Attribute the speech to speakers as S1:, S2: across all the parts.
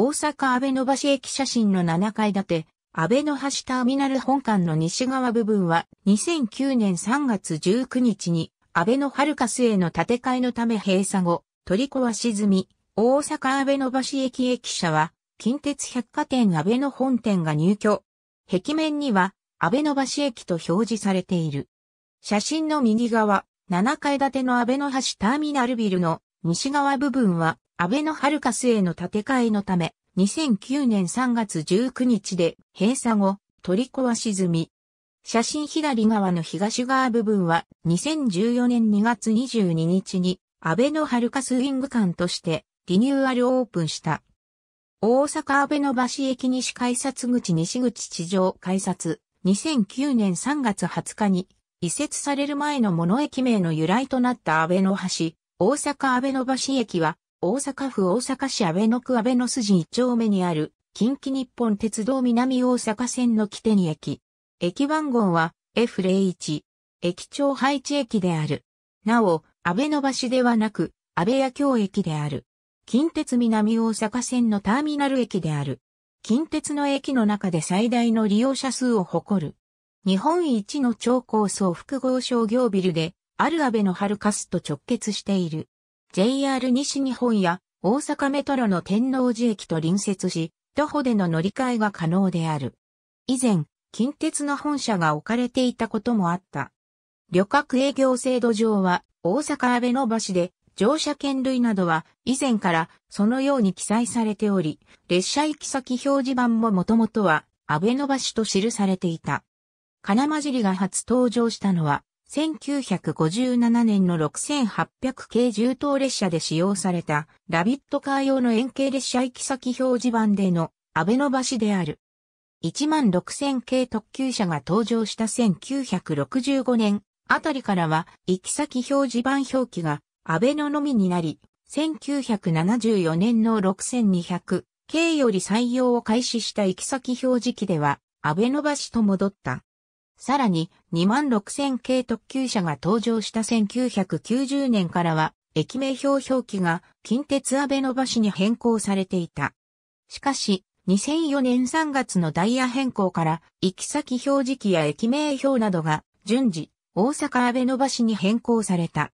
S1: 大阪安倍野橋駅写真の7階建て、安倍野橋ターミナル本館の西側部分は2009年3月19日に安倍野ハルカスへの建て替えのため閉鎖後、取り壊し済み、大阪安倍野橋駅駅舎は近鉄百貨店安倍野本店が入居。壁面には安倍野橋駅と表示されている。写真の右側、7階建ての安倍野橋ターミナルビルの西側部分は安倍のハルカスへの建て替えのため、2009年3月19日で閉鎖後、取り壊し済み。写真左側の東側部分は2014年2月22日に安倍のハルカスウィング館としてリニューアルオープンした。大阪安倍の橋駅西改札口西口地上改札2009年3月20日に移設される前の物駅名の由来となった安倍の橋、大阪安倍の橋駅は大阪府大阪市安倍野区安倍野筋一丁目にある近畿日本鉄道南大阪線の木に駅。駅番号は F01。駅長配置駅である。なお、安倍野橋ではなく、安倍野京駅である。近鉄南大阪線のターミナル駅である。近鉄の駅の中で最大の利用者数を誇る。日本一の超高層複合商業ビルで、ある安倍のハルカスと直結している。JR 西日本や大阪メトロの天王寺駅と隣接し、徒歩での乗り換えが可能である。以前、近鉄の本社が置かれていたこともあった。旅客営業制度上は、大阪安倍野橋で乗車券類などは以前からそのように記載されており、列車行き先表示板ももともとは安倍野橋と記されていた。金混じりが初登場したのは1957年の6800系重等列車で使用されたラビットカー用の円形列車行き先表示板での安倍の橋である。16000系特急車が登場した1965年あたりからは行き先表示板表記が安倍ののみになり、1974年の6200系より採用を開始した行き先表示機では安倍の橋と戻った。さらに2万6000系特急車が登場した1990年からは、駅名表表記が近鉄安倍の橋に変更されていた。しかし、2004年3月のダイヤ変更から、行き先表示機や駅名表などが順次、大阪安倍の橋に変更された。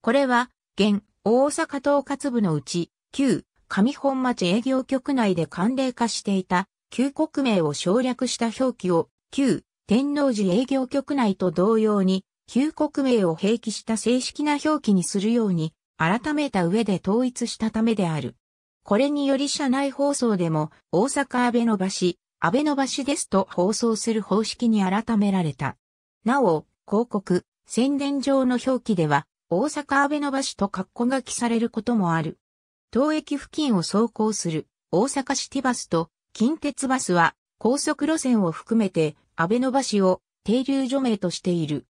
S1: これは、現、大阪統括部のうち、旧、上本町営業局内で慣例化していた、旧国名を省略した表記を、旧、天王寺営業局内と同様に、旧国名を併記した正式な表記にするように、改めた上で統一したためである。これにより社内放送でも、大阪安倍の橋、安倍の橋ですと放送する方式に改められた。なお、広告、宣伝上の表記では、大阪安倍の橋と格好書きされることもある。当駅付近を走行する大阪シティバスと近鉄バスは高速路線を含めて安倍野橋を停留除名としている。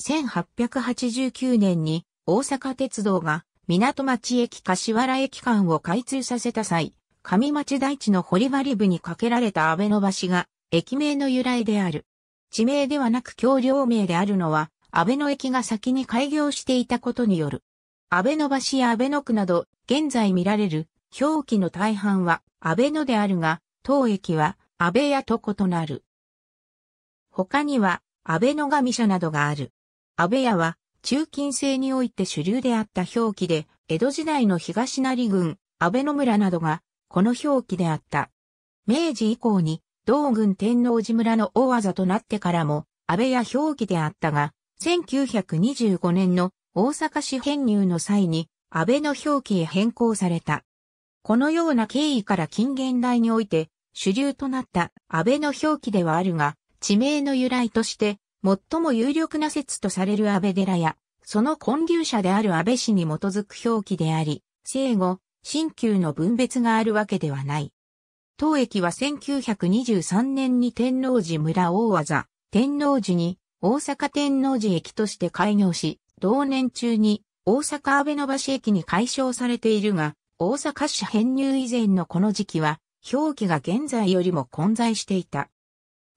S1: 1889年に大阪鉄道が港町駅柏原駅間を開通させた際、上町大地の堀割部に架けられた安倍の橋が駅名の由来である。地名ではなく橋梁名であるのは、安倍の駅が先に開業していたことによる。安倍の橋や安倍の区など、現在見られる表記の大半は安倍のであるが、当駅は安倍屋と異なる。他には、安倍の神社などがある。安倍屋は、中近世において主流であった表記で、江戸時代の東成郡、安倍野村などが、この表記であった。明治以降に、道郡天王寺村の大技となってからも、安倍屋表記であったが、1925年の大阪市編入の際に、安倍の表記へ変更された。このような経緯から近現代において、主流となった安倍の表記ではあるが、地名の由来として、最も有力な説とされる安倍寺や、その建立者である安倍氏に基づく表記であり、生後、新旧の分別があるわけではない。当駅は1923年に天王寺村大技、天王寺に大阪天王寺駅として開業し、同年中に大阪安倍の橋駅に改称されているが、大阪市編入以前のこの時期は、表記が現在よりも混在していた。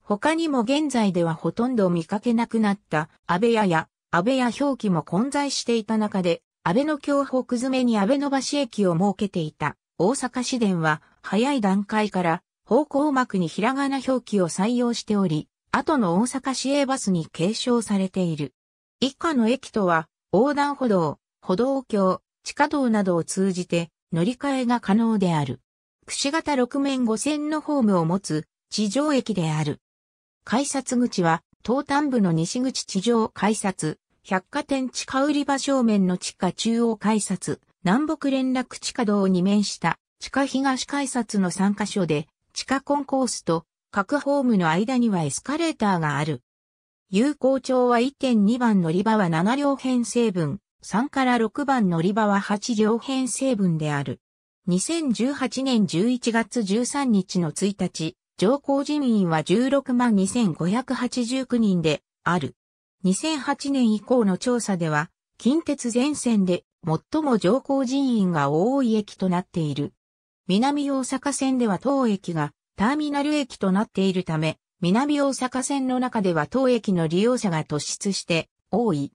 S1: 他にも現在ではほとんど見かけなくなった安倍屋や安倍屋表記も混在していた中で、安倍の京北詰めに安倍の橋駅を設けていた大阪市電は早い段階から方向幕にひらがな表記を採用しており、後の大阪市営バスに継承されている。以下の駅とは、横断歩道、歩道橋、地下道などを通じて乗り換えが可能である。串型6面5線のホームを持つ地上駅である。改札口は、東端部の西口地上改札、百貨店地下売り場正面の地下中央改札、南北連絡地下道に面した地下東改札の3カ所で、地下コンコースと各ホームの間にはエスカレーターがある。有効町は1.2番乗り場は7両編成分、3から6番乗り場は8両編成分である。2018年11月13日の1日、上皇人員は16万2589人である。2008年以降の調査では、近鉄全線で最も上皇人員が多い駅となっている。南大阪線では当駅がターミナル駅となっているため、南大阪線の中では当駅の利用者が突出して多い。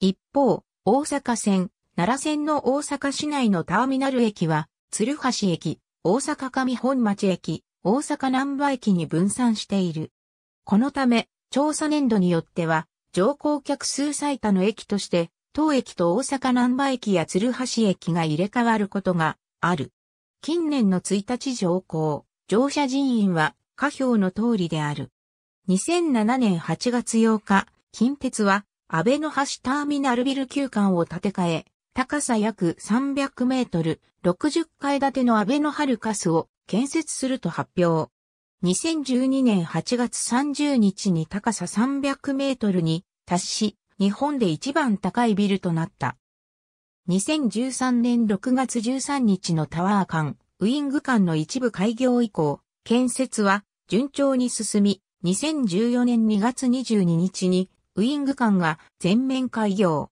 S1: 一方、大阪線、奈良線の大阪市内のターミナル駅は、鶴橋駅、大阪上本町駅、大阪南波駅に分散している。このため、調査年度によっては、乗降客数最多の駅として、当駅と大阪南波駅や鶴橋駅が入れ替わることがある。近年の1日乗降、乗車人員は下表の通りである。2007年8月8日、近鉄は安倍の橋ターミナルビル休館を建て替え、高さ約300メートル、60階建ての安倍のハルカスを建設すると発表。2012年8月30日に高さ300メートルに達し、日本で一番高いビルとなった。2013年6月13日のタワー間、ウイング間の一部開業以降、建設は順調に進み、2014年2月22日にウイング間が全面開業。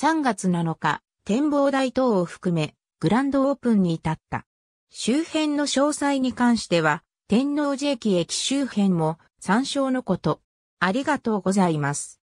S1: 3月7日、展望台等を含め、グランドオープンに至った。周辺の詳細に関しては、天王寺駅駅周辺も参照のこと。ありがとうございます。